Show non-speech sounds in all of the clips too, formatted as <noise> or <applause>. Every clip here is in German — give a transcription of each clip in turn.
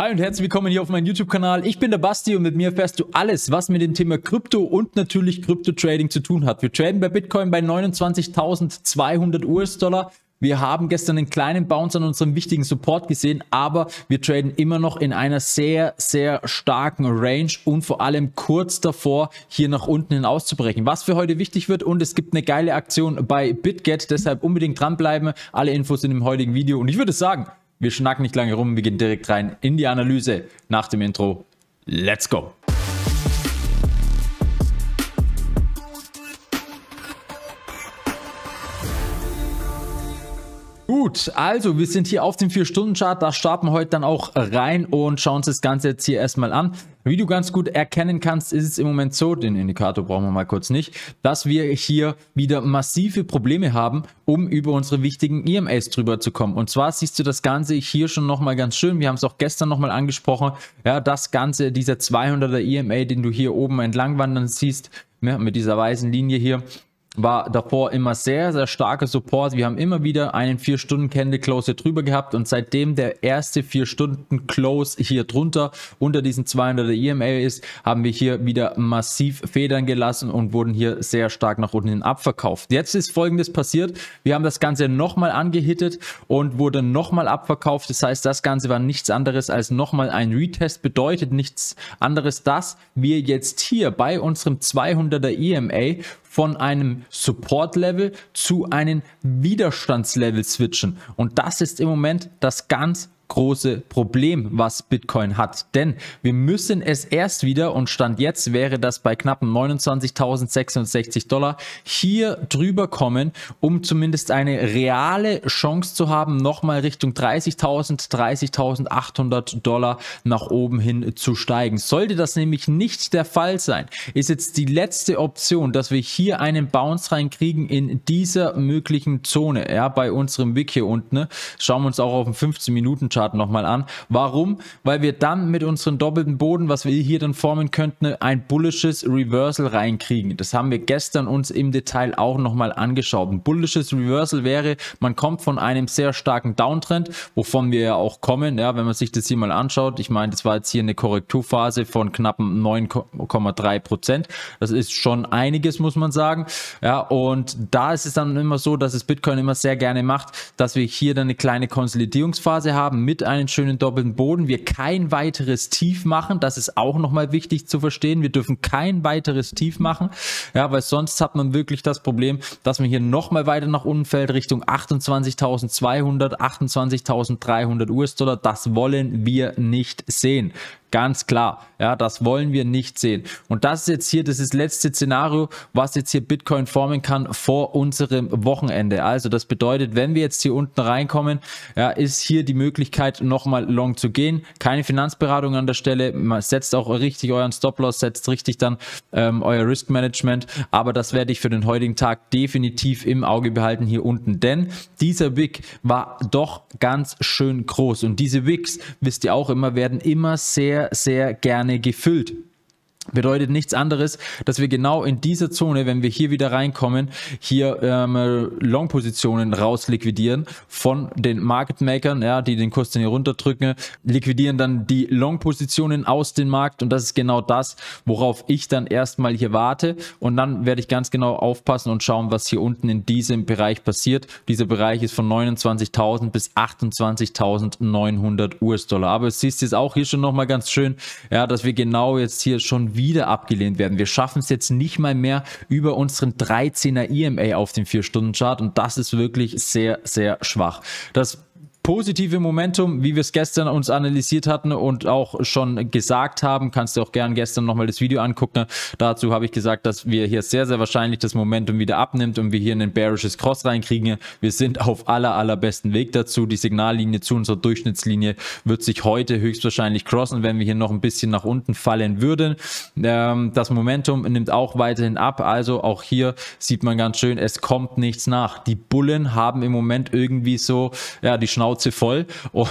Hi und herzlich willkommen hier auf meinem YouTube-Kanal. Ich bin der Basti und mit mir erfährst du alles, was mit dem Thema Krypto und natürlich Krypto-Trading zu tun hat. Wir traden bei Bitcoin bei 29.200 US-Dollar. Wir haben gestern einen kleinen Bounce an unserem wichtigen Support gesehen, aber wir traden immer noch in einer sehr, sehr starken Range und vor allem kurz davor, hier nach unten hin auszubrechen. Was für heute wichtig wird und es gibt eine geile Aktion bei BitGet, deshalb unbedingt dranbleiben. Alle Infos in dem heutigen Video und ich würde sagen, wir schnacken nicht lange rum, wir gehen direkt rein in die Analyse nach dem Intro. Let's go! Gut, also wir sind hier auf dem 4-Stunden-Chart. Da starten wir heute dann auch rein und schauen uns das Ganze jetzt hier erstmal an. Wie du ganz gut erkennen kannst, ist es im Moment so, den Indikator brauchen wir mal kurz nicht, dass wir hier wieder massive Probleme haben, um über unsere wichtigen EMAs drüber zu kommen. Und zwar siehst du das Ganze hier schon nochmal ganz schön. Wir haben es auch gestern nochmal angesprochen. Ja, das Ganze, dieser 200er EMA, den du hier oben entlang wandern siehst, ja, mit dieser weißen Linie hier, war davor immer sehr, sehr starker Support. Wir haben immer wieder einen 4-Stunden-Candle-Close hier drüber gehabt und seitdem der erste 4-Stunden-Close hier drunter unter diesen 200er EMA ist, haben wir hier wieder massiv Federn gelassen und wurden hier sehr stark nach unten hin abverkauft. Jetzt ist folgendes passiert. Wir haben das Ganze nochmal angehittet und wurde nochmal abverkauft. Das heißt, das Ganze war nichts anderes als nochmal ein Retest. Bedeutet nichts anderes, dass wir jetzt hier bei unserem 200er EMA von einem Support-Level zu einem Widerstandslevel switchen. Und das ist im Moment das ganz große Problem, was Bitcoin hat. Denn wir müssen es erst wieder, und Stand jetzt wäre das bei knappen 29.066 Dollar, hier drüber kommen, um zumindest eine reale Chance zu haben, nochmal Richtung 30.000, 30.800 Dollar nach oben hin zu steigen. Sollte das nämlich nicht der Fall sein, ist jetzt die letzte Option, dass wir hier einen Bounce reinkriegen in dieser möglichen Zone, ja, bei unserem Wick hier unten. Ne? Schauen wir uns auch auf den 15 Minuten Charts nochmal an. Warum? Weil wir dann mit unserem doppelten Boden, was wir hier dann formen könnten, ein bullisches Reversal reinkriegen. Das haben wir gestern uns im Detail auch nochmal angeschaut. Ein bullisches Reversal wäre, man kommt von einem sehr starken Downtrend, wovon wir ja auch kommen, ja, wenn man sich das hier mal anschaut. Ich meine, das war jetzt hier eine Korrekturphase von knappen 9,3 Prozent. Das ist schon einiges, muss man sagen. Ja, und da ist es dann immer so, dass es Bitcoin immer sehr gerne macht, dass wir hier dann eine kleine Konsolidierungsphase haben mit einen schönen doppelten Boden. Wir kein weiteres Tief machen. Das ist auch nochmal wichtig zu verstehen. Wir dürfen kein weiteres Tief machen. Ja, weil sonst hat man wirklich das Problem, dass man hier nochmal weiter nach unten fällt Richtung 28.200, 28.300 US-Dollar. Das wollen wir nicht sehen. Ganz klar, ja, das wollen wir nicht sehen. Und das ist jetzt hier das, ist das letzte Szenario, was jetzt hier Bitcoin formen kann vor unserem Wochenende. Also das bedeutet, wenn wir jetzt hier unten reinkommen, ja, ist hier die Möglichkeit nochmal long zu gehen. Keine Finanzberatung an der Stelle, Man setzt auch richtig euren Stop-Loss, setzt richtig dann ähm, euer Risk-Management. Aber das werde ich für den heutigen Tag definitiv im Auge behalten hier unten, denn dieser Wick war doch ganz schön groß. Und diese Wicks, wisst ihr auch immer, werden immer sehr sehr, gerne gefüllt. Bedeutet nichts anderes, dass wir genau in dieser Zone, wenn wir hier wieder reinkommen, hier ähm, Long-Positionen rausliquidieren von den Market Makern, ja, die den Kurs dann hier runterdrücken, liquidieren dann die Long-Positionen aus dem Markt und das ist genau das, worauf ich dann erstmal hier warte und dann werde ich ganz genau aufpassen und schauen, was hier unten in diesem Bereich passiert. Dieser Bereich ist von 29.000 bis 28.900 US-Dollar. Aber es siehst jetzt auch hier schon nochmal ganz schön, ja, dass wir genau jetzt hier schon wieder abgelehnt werden. Wir schaffen es jetzt nicht mal mehr über unseren 13er EMA auf den 4-Stunden-Chart und das ist wirklich sehr, sehr schwach. Das positive Momentum, wie wir es gestern uns analysiert hatten und auch schon gesagt haben, kannst du auch gern gestern nochmal das Video angucken. Ne? Dazu habe ich gesagt, dass wir hier sehr, sehr wahrscheinlich das Momentum wieder abnimmt und wir hier ein bearishes Cross reinkriegen. Wir sind auf aller, allerbesten Weg dazu. Die Signallinie zu unserer Durchschnittslinie wird sich heute höchstwahrscheinlich crossen, wenn wir hier noch ein bisschen nach unten fallen würden. Ähm, das Momentum nimmt auch weiterhin ab. Also auch hier sieht man ganz schön, es kommt nichts nach. Die Bullen haben im Moment irgendwie so, ja, die Schnauze Schnauze voll <laughs>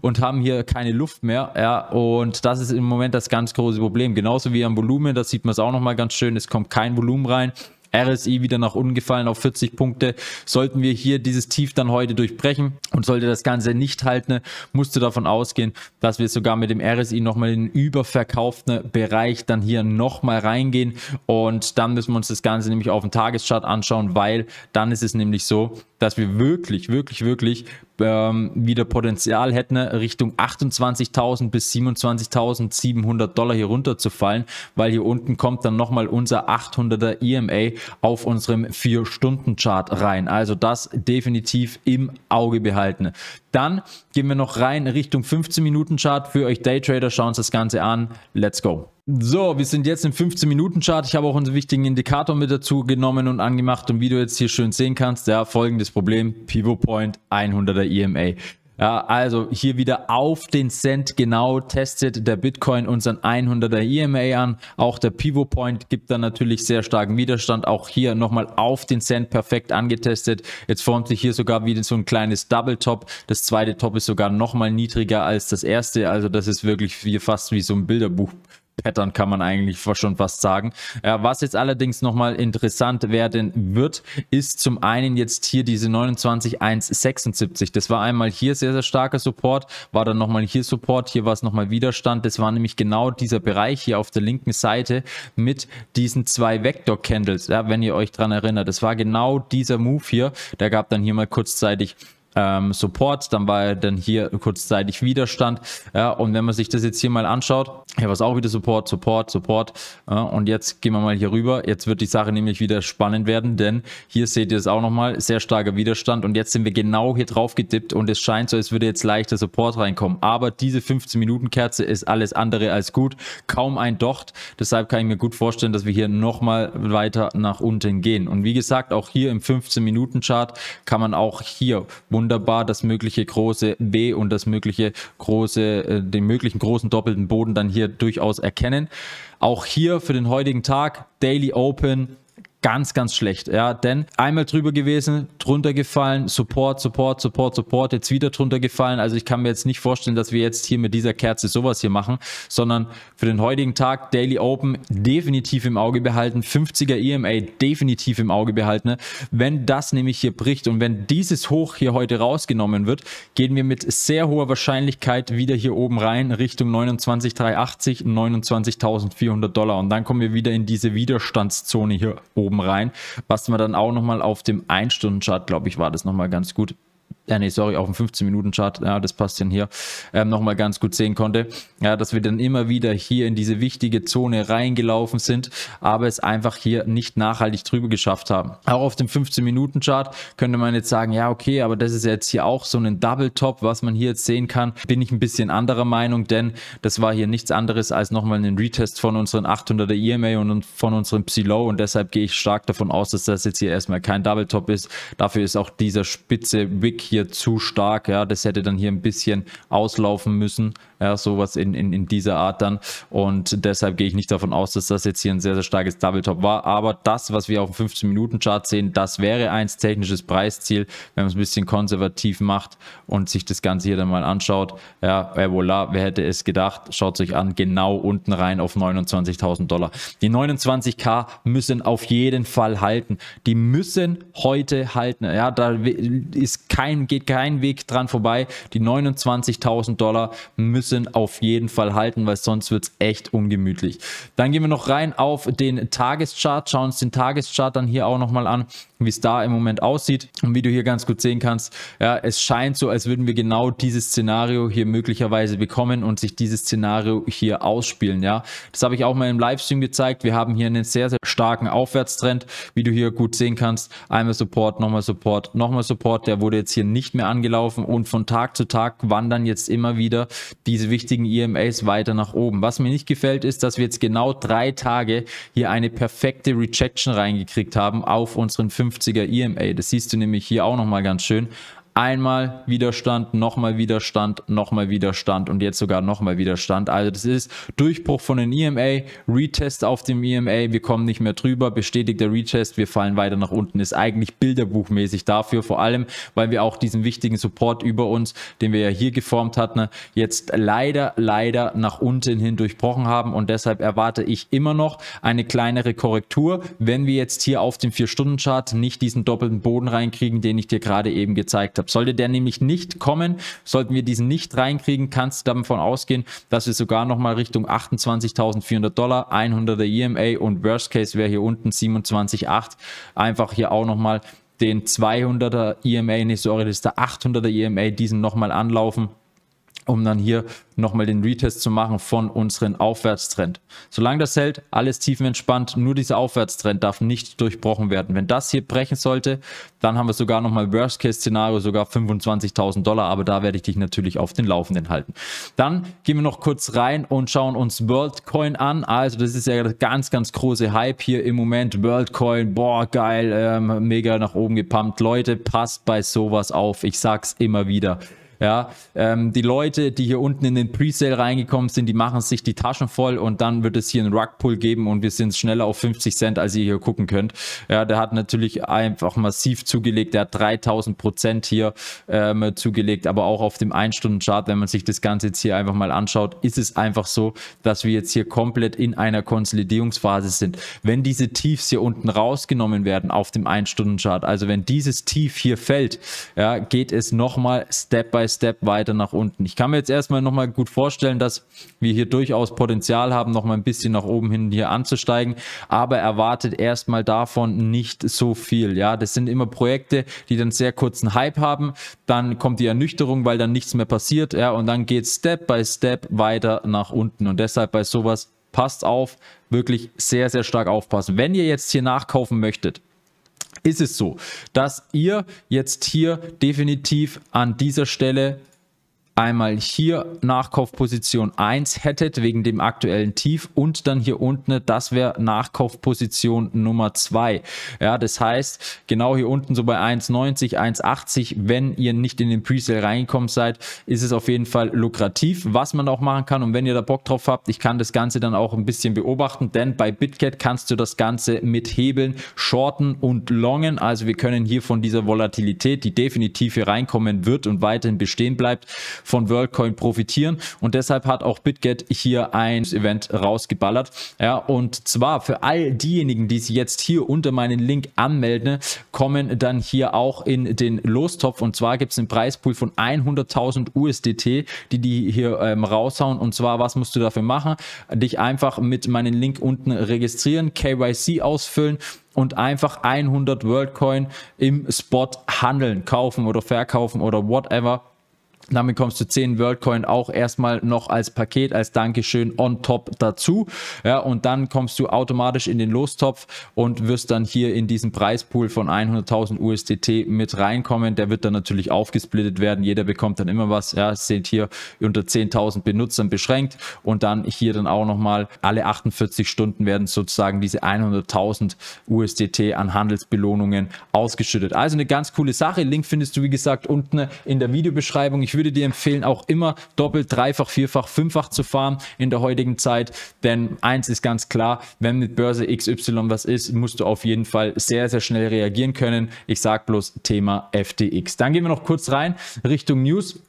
und, haben hier keine Luft mehr. Ja, und das ist im Moment das ganz große Problem. Genauso wie am Volumen, da sieht man es auch nochmal ganz schön, es kommt kein Volumen rein. RSI wieder nach unten gefallen auf 40 Punkte. Sollten wir hier dieses Tief dann heute durchbrechen und sollte das Ganze nicht halten, musst du davon ausgehen, dass wir sogar mit dem RSI nochmal in den überverkauften Bereich dann hier nochmal reingehen und dann müssen wir uns das Ganze nämlich auf dem Tageschart anschauen, weil dann ist es nämlich so, dass wir wirklich, wirklich, wirklich ähm, wieder Potenzial hätten, Richtung 28.000 bis 27.700 Dollar hier runterzufallen, weil hier unten kommt dann nochmal unser 800er EMA auf unserem 4-Stunden-Chart rein. Also das definitiv im Auge behalten. Dann gehen wir noch rein Richtung 15-Minuten-Chart. Für euch Daytrader schauen uns das Ganze an. Let's go. So, wir sind jetzt im 15-Minuten-Chart. Ich habe auch unseren wichtigen Indikator mit dazu genommen und angemacht. Und wie du jetzt hier schön sehen kannst, ja, folgendes Problem. Pivot Point 100er EMA. Ja, also hier wieder auf den Cent genau testet der Bitcoin unseren 100er EMA an. Auch der Pivot Point gibt dann natürlich sehr starken Widerstand. Auch hier nochmal auf den Cent perfekt angetestet. Jetzt formt sich hier sogar wieder so ein kleines Double Top. Das zweite Top ist sogar nochmal niedriger als das erste. Also das ist wirklich hier fast wie so ein Bilderbuch. Pattern kann man eigentlich schon fast sagen. Ja, äh, was jetzt allerdings nochmal interessant werden wird, ist zum einen jetzt hier diese 29,176. Das war einmal hier sehr, sehr starker Support, war dann nochmal hier Support, hier war es nochmal Widerstand. Das war nämlich genau dieser Bereich hier auf der linken Seite mit diesen zwei Vector-Candles, ja, wenn ihr euch dran erinnert. Das war genau dieser Move hier. Der gab dann hier mal kurzzeitig ähm, Support, dann war er dann hier kurzzeitig Widerstand. Ja, und wenn man sich das jetzt hier mal anschaut, hier war es auch wieder Support, Support, Support. Ja, und jetzt gehen wir mal hier rüber. Jetzt wird die Sache nämlich wieder spannend werden, denn hier seht ihr es auch nochmal, sehr starker Widerstand. Und jetzt sind wir genau hier drauf gedippt und es scheint so, als würde jetzt leichter Support reinkommen. Aber diese 15-Minuten-Kerze ist alles andere als gut. Kaum ein Docht. Deshalb kann ich mir gut vorstellen, dass wir hier nochmal weiter nach unten gehen. Und wie gesagt, auch hier im 15-Minuten-Chart kann man auch hier wunderbar wunderbar das mögliche große W und das mögliche große, äh, den möglichen großen doppelten Boden dann hier durchaus erkennen. Auch hier für den heutigen Tag Daily Open ganz, ganz schlecht. Ja, denn einmal drüber gewesen, drunter gefallen, Support, Support, Support, Support, jetzt wieder drunter gefallen. Also ich kann mir jetzt nicht vorstellen, dass wir jetzt hier mit dieser Kerze sowas hier machen, sondern für den heutigen Tag Daily Open definitiv im Auge behalten, 50er EMA definitiv im Auge behalten. Wenn das nämlich hier bricht und wenn dieses Hoch hier heute rausgenommen wird, gehen wir mit sehr hoher Wahrscheinlichkeit wieder hier oben rein Richtung 29.380, 29.400 Dollar und dann kommen wir wieder in diese Widerstandszone hier oben oben rein, was man dann auch nochmal auf dem 1-Stunden-Chart, glaube ich, war das nochmal ganz gut ja, nee, sorry, auf dem 15-Minuten-Chart, ja, das passt denn hier, ähm, nochmal ganz gut sehen konnte, ja, dass wir dann immer wieder hier in diese wichtige Zone reingelaufen sind, aber es einfach hier nicht nachhaltig drüber geschafft haben. Auch auf dem 15-Minuten-Chart könnte man jetzt sagen, ja, okay, aber das ist jetzt hier auch so ein Double-Top, was man hier jetzt sehen kann, bin ich ein bisschen anderer Meinung, denn das war hier nichts anderes als nochmal ein Retest von unseren 800er EMA und von unserem psi low und deshalb gehe ich stark davon aus, dass das jetzt hier erstmal kein Double-Top ist. Dafür ist auch dieser spitze Wick hier hier zu stark. Ja, das hätte dann hier ein bisschen auslaufen müssen. Ja, sowas in, in, in dieser Art dann. Und deshalb gehe ich nicht davon aus, dass das jetzt hier ein sehr, sehr starkes Double Top war. Aber das, was wir auf dem 15-Minuten-Chart sehen, das wäre eins technisches Preisziel, wenn man es ein bisschen konservativ macht und sich das Ganze hier dann mal anschaut. Ja, eh voilà, wer hätte es gedacht? Schaut es euch an, genau unten rein auf 29.000 Dollar. Die 29k müssen auf jeden Fall halten. Die müssen heute halten. Ja, da ist kein geht kein Weg dran vorbei. Die 29.000 Dollar müssen auf jeden Fall halten, weil sonst wird es echt ungemütlich. Dann gehen wir noch rein auf den Tageschart, schauen uns den Tageschart dann hier auch nochmal an wie es da im Moment aussieht. Und wie du hier ganz gut sehen kannst, ja, es scheint so, als würden wir genau dieses Szenario hier möglicherweise bekommen und sich dieses Szenario hier ausspielen. Ja, das habe ich auch mal im Livestream gezeigt. Wir haben hier einen sehr, sehr starken Aufwärtstrend, wie du hier gut sehen kannst. Einmal Support, nochmal Support, nochmal Support. Der wurde jetzt hier nicht mehr angelaufen und von Tag zu Tag wandern jetzt immer wieder diese wichtigen EMAs weiter nach oben. Was mir nicht gefällt, ist, dass wir jetzt genau drei Tage hier eine perfekte Rejection reingekriegt haben auf unseren 5 50er EMA. Das siehst du nämlich hier auch nochmal ganz schön. Einmal Widerstand, nochmal Widerstand, nochmal Widerstand und jetzt sogar nochmal Widerstand. Also das ist Durchbruch von den EMA, Retest auf dem EMA, wir kommen nicht mehr drüber, bestätigter Retest, wir fallen weiter nach unten. Ist eigentlich bilderbuchmäßig dafür, vor allem, weil wir auch diesen wichtigen Support über uns, den wir ja hier geformt hatten, jetzt leider, leider nach unten hin durchbrochen haben und deshalb erwarte ich immer noch eine kleinere Korrektur, wenn wir jetzt hier auf dem 4-Stunden-Chart nicht diesen doppelten Boden reinkriegen, den ich dir gerade eben gezeigt habe. Sollte der nämlich nicht kommen, sollten wir diesen nicht reinkriegen, kannst du davon ausgehen, dass wir sogar nochmal Richtung 28.400 Dollar, 100er EMA und Worst Case wäre hier unten 27,8. Einfach hier auch nochmal den 200er EMA, nicht sorry, das ist der 800er EMA, diesen nochmal anlaufen um dann hier nochmal den Retest zu machen von unserem Aufwärtstrend. Solange das hält, alles tiefenentspannt, nur dieser Aufwärtstrend darf nicht durchbrochen werden. Wenn das hier brechen sollte, dann haben wir sogar nochmal Worst-Case-Szenario, sogar 25.000 Dollar, aber da werde ich dich natürlich auf den Laufenden halten. Dann gehen wir noch kurz rein und schauen uns WorldCoin an. Also das ist ja das ganz, ganz große Hype hier im Moment. WorldCoin, boah, geil, ähm, mega nach oben gepumpt. Leute, passt bei sowas auf. Ich sag's immer wieder. Ja, ähm, die Leute, die hier unten in den Presale reingekommen sind, die machen sich die Taschen voll und dann wird es hier einen Rugpull geben und wir sind schneller auf 50 Cent, als ihr hier gucken könnt. Ja, der hat natürlich einfach massiv zugelegt. Der hat 3000 Prozent hier ähm, zugelegt, aber auch auf dem 1-Stunden-Chart, wenn man sich das Ganze jetzt hier einfach mal anschaut, ist es einfach so, dass wir jetzt hier komplett in einer Konsolidierungsphase sind. Wenn diese Tiefs hier unten rausgenommen werden auf dem 1-Stunden-Chart, also wenn dieses Tief hier fällt, ja, geht es nochmal Step by Step weiter nach unten. Ich kann mir jetzt erstmal nochmal gut vorstellen, dass wir hier durchaus Potenzial haben, nochmal ein bisschen nach oben hin hier anzusteigen, aber erwartet erstmal davon nicht so viel. Ja, das sind immer Projekte, die dann sehr kurzen Hype haben, dann kommt die Ernüchterung, weil dann nichts mehr passiert, ja, und dann geht Step by Step weiter nach unten und deshalb bei sowas passt auf, wirklich sehr, sehr stark aufpassen. Wenn ihr jetzt hier nachkaufen möchtet, ist es so, dass ihr jetzt hier definitiv an dieser Stelle einmal hier Nachkaufposition 1 hättet wegen dem aktuellen Tief und dann hier unten, das wäre Nachkaufposition Nummer 2. Ja, das heißt, genau hier unten so bei 1,90, 1,80, wenn ihr nicht in den Presale reingekommen seid, ist es auf jeden Fall lukrativ, was man auch machen kann und wenn ihr da Bock drauf habt, ich kann das Ganze dann auch ein bisschen beobachten, denn bei BitCat kannst du das Ganze mit Hebeln, Shorten und Longen, also wir können hier von dieser Volatilität, die definitiv hier reinkommen wird und weiterhin bestehen bleibt, von WorldCoin profitieren und deshalb hat auch BitGet hier ein Event rausgeballert. Ja, und zwar für all diejenigen, die sich jetzt hier unter meinen Link anmelden, kommen dann hier auch in den Lostopf und zwar gibt es einen Preispool von 100.000 USDT, die die hier ähm, raushauen und zwar, was musst du dafür machen? Dich einfach mit meinem Link unten registrieren, KYC ausfüllen und einfach 100 WorldCoin im Spot handeln, kaufen oder verkaufen oder whatever damit kommst du 10 WorldCoin auch erstmal noch als Paket, als Dankeschön on top dazu. Ja, und dann kommst du automatisch in den Lostopf und wirst dann hier in diesen Preispool von 100.000 USDT mit reinkommen. Der wird dann natürlich aufgesplittet werden. Jeder bekommt dann immer was. Ja, sind hier unter 10.000 Benutzern beschränkt und dann hier dann auch nochmal alle 48 Stunden werden sozusagen diese 100.000 USDT an Handelsbelohnungen ausgeschüttet. Also eine ganz coole Sache. Link findest du, wie gesagt, unten in der Videobeschreibung. Ich würde dir empfehlen, auch immer doppelt, dreifach, vierfach, fünffach zu fahren in der heutigen Zeit. Denn eins ist ganz klar, wenn mit Börse XY was ist, musst du auf jeden Fall sehr, sehr schnell reagieren können. Ich sage bloß Thema FTX. Dann gehen wir noch kurz rein Richtung News.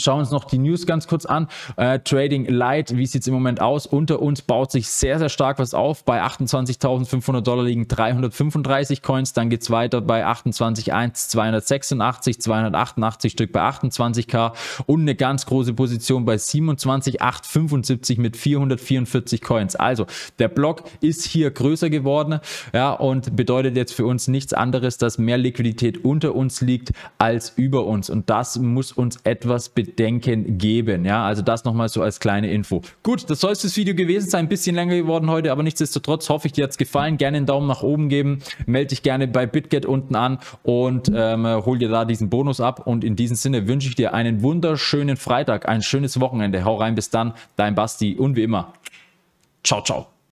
Schauen wir uns noch die News ganz kurz an. Äh, Trading Light, wie sieht es im Moment aus? Unter uns baut sich sehr, sehr stark was auf. Bei 28.500 Dollar liegen 335 Coins. Dann geht es weiter bei 28.1, 286, 288 Stück bei 28k und eine ganz große Position bei 27.875 mit 444 Coins. Also der Block ist hier größer geworden ja, und bedeutet jetzt für uns nichts anderes, dass mehr Liquidität unter uns liegt als über uns. Und das muss uns etwas bedeuten Bedenken geben. Ja, also das nochmal so als kleine Info. Gut, das soll es das Video gewesen sein. Ein bisschen länger geworden heute, aber nichtsdestotrotz hoffe ich, dir hat es gefallen. Gerne einen Daumen nach oben geben. Melde dich gerne bei BitGet unten an und ähm, hol dir da diesen Bonus ab. Und in diesem Sinne wünsche ich dir einen wunderschönen Freitag, ein schönes Wochenende. Hau rein, bis dann. Dein Basti und wie immer. Ciao, ciao.